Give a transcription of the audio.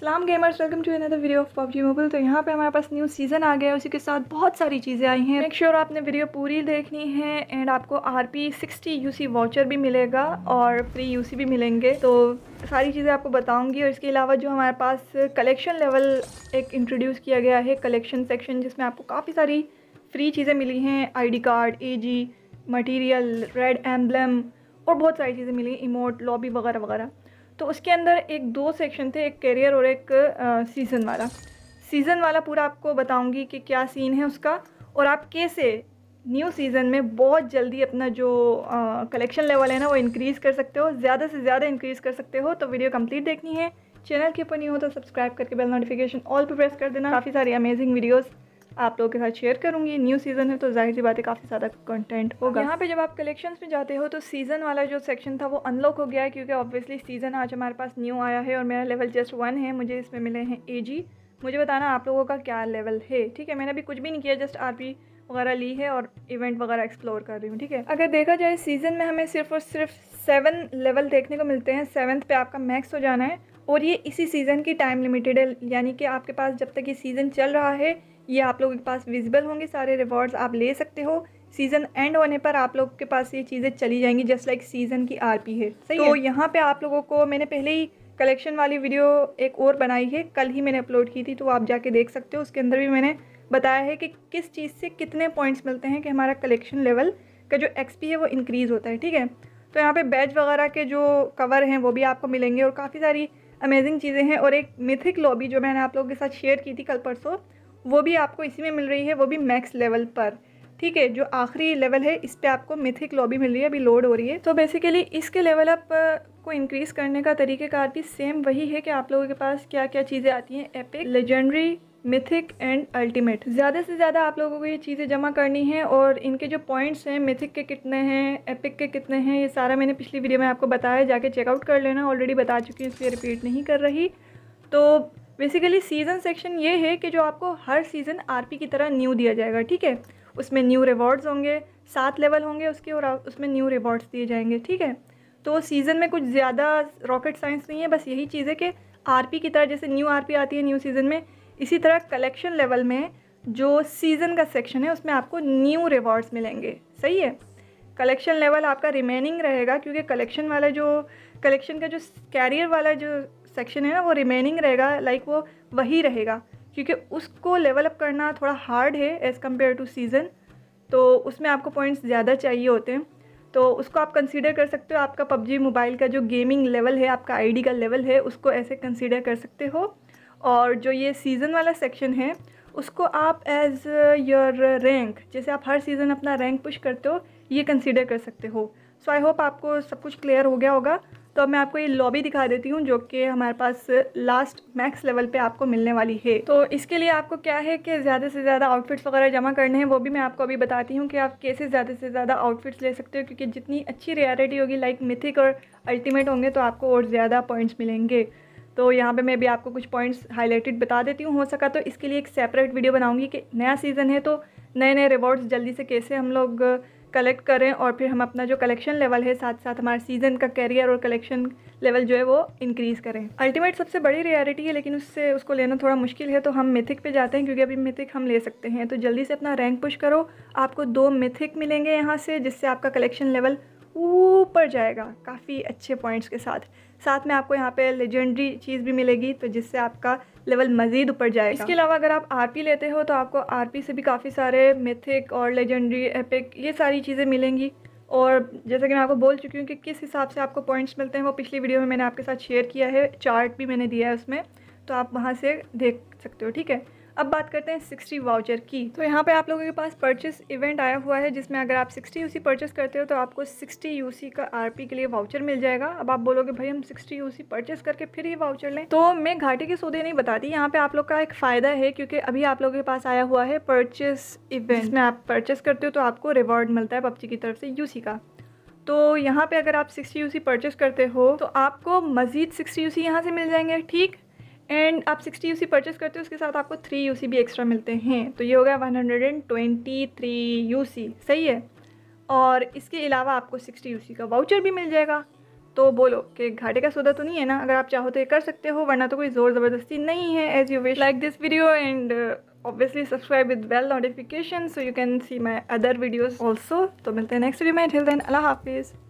सलाम gamers welcome to another video of PUBG mobile तो यहाँ पे हमारे पास न्यू सीज़न आ गया है उसी के साथ बहुत सारी चीज़ें आई हैं मेक श्योर आपने वीडियो पूरी देखनी है एंड आपको R P sixty U C voucher भी मिलेगा और फ्री यू सी भी मिलेंगे तो सारी चीज़ें आपको बताऊंगी और इसके अलावा जो हमारे पास कलेक्शन लेवल एक इंट्रोड्यूस किया गया है कलेक्शन सेक्शन जिसमें आपको काफ़ी सारी फ्री चीज़ें मिली हैं I D card A G material red emblem और बहुत सारी चीज़ें मिली इमोट लॉबी वगैरह वगैरह तो उसके अंदर एक दो सेक्शन थे एक करियर और एक सीज़न वाला सीज़न वाला पूरा आपको बताऊंगी कि क्या सीन है उसका और आप कैसे न्यू सीज़न में बहुत जल्दी अपना जो कलेक्शन लेवल है ना वो इंक्रीज़ कर सकते हो ज़्यादा से ज़्यादा इंक्रीज़ कर सकते हो तो वीडियो कम्प्लीट देखनी है चैनल के ऊपर नहीं हो तो सब्सक्राइब करके बेल नोटिफिकेशन ऑल पर प्रेस कर देना काफ़ी सारी अमेजिंग वीडियोज़ आप लोगों के साथ शेयर करूँगी न्यू सीज़न है तो जाहिर सी बात है काफ़ी ज़्यादा कंटेंट होगा यहाँ पे जब आप कलेक्शंस में जाते हो तो सीज़न वाला जो सेक्शन था वो अनलॉक हो गया है क्योंकि ऑब्वियसली सीज़न आज हमारे पास न्यू आया है और मेरा लेवल जस्ट वन है मुझे इसमें मिले हैं ए जी मुझे बताना आप लोगों का क्या लेवल है ठीक है मैंने अभी कुछ भी नहीं किया जस्ट आर पी वगैरह ली है और इवेंट वगैरह एक्सप्लोर कर रही हूँ ठीक है अगर देखा जाए सीज़न में हमें सिर्फ और सिर्फ सेवन लेवल देखने को मिलते हैं सेवन्थ पे आपका मैक्स हो जाना है और ये इसी सीज़न की टाइम लिमिटेड है यानी कि आपके पास जब तक ये सीज़न चल रहा है ये आप लोगों के पास विजिबल होंगे सारे रिवॉर्ड्स आप ले सकते हो सीज़न एंड होने पर आप लोग के पास ये चीज़ें चली जाएंगी जस्ट लाइक सीज़न की आरपी है सही तो है? यहाँ पे आप लोगों को मैंने पहले ही कलेक्शन वाली वीडियो एक और बनाई है कल ही मैंने अपलोड की थी तो आप जाके देख सकते हो उसके अंदर भी मैंने बताया है कि किस चीज़ से कितने पॉइंट्स मिलते हैं कि हमारा कलेक्शन लेवल का जो एक्सपी है वो इंक्रीज़ होता है ठीक है तो यहाँ पे बैज वगैरह के जो कवर हैं वो भी आपको मिलेंगे और काफ़ी सारी अमेजिंग चीज़ें हैं और एक मिथिक लॉबी जो मैंने आप लोगों के साथ शेयर की थी कल परसों वो भी आपको इसी में मिल रही है वो भी मैक्स लेवल पर ठीक है जो आखिरी लेवल है इस पर आपको मिथिक लॉबी मिल रही है अभी लोड हो रही है तो बेसिकली इसके लेवल आप uh, को इंक्रीज़ करने का तरीक़ेकार भी सेम वही है कि आप लोगों के पास क्या क्या चीज़ें आती हैं epic legendary mythic and ultimate ज़्यादा से ज़्यादा आप लोगों को ये चीज़ें जमा करनी है और इनके जो पॉइंट्स हैं मिथिक के कितने हैं एपिक के कितने हैं ये सारा मैंने पिछली वीडियो में आपको बताया जाके चेकआउट कर लेना ऑलरेडी बता चुकी हूँ इसलिए रिपीट नहीं कर रही तो बेसिकली सीज़न सेक्शन ये है कि जो आपको हर सीज़न आर की तरह न्यू दिया जाएगा ठीक है उसमें न्यू रिवॉर्ड्स होंगे सात लेवल होंगे उसके और उसमें न्यू रिवॉर्ड्स दिए जाएंगे ठीक है तो सीज़न में कुछ ज़्यादा रॉकेट साइंस नहीं है बस यही चीज़ है कि आर की तरह जैसे न्यू आर आती है न्यू सीज़न में इसी तरह कलेक्शन लेवल में जो सीज़न का सेक्शन है उसमें आपको न्यू रिवॉर्ड्स मिलेंगे सही है कलेक्शन लेवल आपका रिमेनिंग रहेगा क्योंकि कलेक्शन वाला जो कलेक्शन का जो कैरियर वाला जो सेक्शन है ना वो रिमेनिंग रहेगा लाइक वो वही रहेगा क्योंकि उसको लेवल अप करना थोड़ा हार्ड है एज़ कम्पेयर टू सीज़न तो उसमें आपको पॉइंट्स ज़्यादा चाहिए होते हैं तो उसको आप कंसीडर कर सकते हो आपका पबजी मोबाइल का जो गेमिंग लेवल है आपका आईडी का लेवल है उसको ऐसे कंसीडर कर सकते हो और जो ये सीज़न वाला सेक्शन है उसको आप एज योर रैंक जैसे आप हर सीज़न अपना रैंक पुश करते हो ये कंसिडर कर सकते हो सो आई होप आपको सब कुछ क्लियर हो गया होगा तो अब मैं आपको ये लॉबी दिखा देती हूँ जो कि हमारे पास लास्ट मैक्स लेवल पे आपको मिलने वाली है तो इसके लिए आपको क्या है कि ज़्यादा से ज़्यादा आउटफिट्स वगैरह जमा करने हैं वो भी मैं आपको अभी बताती हूँ कि आप कैसे ज़्यादा से ज़्यादा आउटफिट्स ले सकते हो क्योंकि जितनी अच्छी रियरिटी होगी लाइक मिथिक और अल्टीमेट होंगे तो आपको और ज़्यादा पॉइंट्स मिलेंगे तो यहाँ पे मैं भी आपको कुछ पॉइंट्स हाईलाइटेड बता देती हूँ हो सका तो इसके लिए एक सेपरेट वीडियो बनाऊँगी कि नया सीज़न है तो नए नए रिवॉर्ड्स जल्दी से कैसे हम लोग कलेक्ट करें और फिर हम अपना जो कलेक्शन लेवल है साथ साथ हमारे सीज़न का कैरियर और कलेक्शन लेवल जो है वो इंक्रीज़ करें अल्टीमेट सबसे बड़ी रियलिटी है लेकिन उससे उसको लेना थोड़ा मुश्किल है तो हम मिथिक पे जाते हैं क्योंकि अभी मिथिक हम ले सकते हैं तो जल्दी से अपना रैंक पुश करो आपको दो मिथिक मिलेंगे यहाँ से जिससे आपका कलेक्शन लेवल ऊपर जाएगा काफ़ी अच्छे पॉइंट्स के साथ साथ में आपको यहाँ पे लेजेंडरी चीज़ भी मिलेगी तो जिससे आपका लेवल मज़ीद ऊपर जाएगा इसके अलावा अगर आप आरपी लेते हो तो आपको आरपी से भी काफ़ी सारे मिथिक और लेजेंडरी एपिक ये सारी चीज़ें मिलेंगी और जैसा कि मैं आपको बोल चुकी हूँ कि किस हिसाब से आपको पॉइंट्स मिलते हैं वो पिछली वीडियो में मैंने आपके साथ शेयर किया है चार्ट भी मैंने दिया है उसमें तो आप वहाँ से देख सकते हो ठीक है अब बात करते हैं सिक्सटी वाउचर की तो यहाँ पे आप लोगों के पास परचेस इवेंट आया हुआ है जिसमें अगर आप सिक्सटी यूसी परचेस करते हो तो आपको सिक्सटी यूसी का आरपी के लिए वाउचर मिल जाएगा अब आप बोलोगे भाई हम सिक्सटी यूसी परचेस करके फिर ही वाउचर लें तो मैं घाटे के सौदे नहीं बताती यहाँ पे आप लोग का एक फ़ायदा है क्योंकि अभी आप लोगों के पास आया हुआ है परचेस इवेंट जिसमें आप परचेस करते हो तो आपको रिवॉर्ड मिलता है पबजी की तरफ से यूसी का तो यहाँ पे अगर आप 60 यूसी परचेस करते हो तो आपको मज़ीद 60 यूसी यहाँ से मिल जाएंगे ठीक एंड आप 60 यूसी परचेस करते हो उसके साथ आपको 3 यूसी भी एक्स्ट्रा मिलते हैं तो ये हो गया 123 यूसी सही है और इसके अलावा आपको 60 यूसी का वाउचर भी मिल जाएगा तो बोलो कि घाटे का सौदा तो नहीं है ना अगर आप चाहो तो ये कर सकते हो वरना तो कोई ज़ोर ज़बरदस्ती नहीं है as you wish like this video and obviously subscribe with bell notification so you can see my other videos also तो मिलते हैं नेक्स्ट वीडियो में till then Allah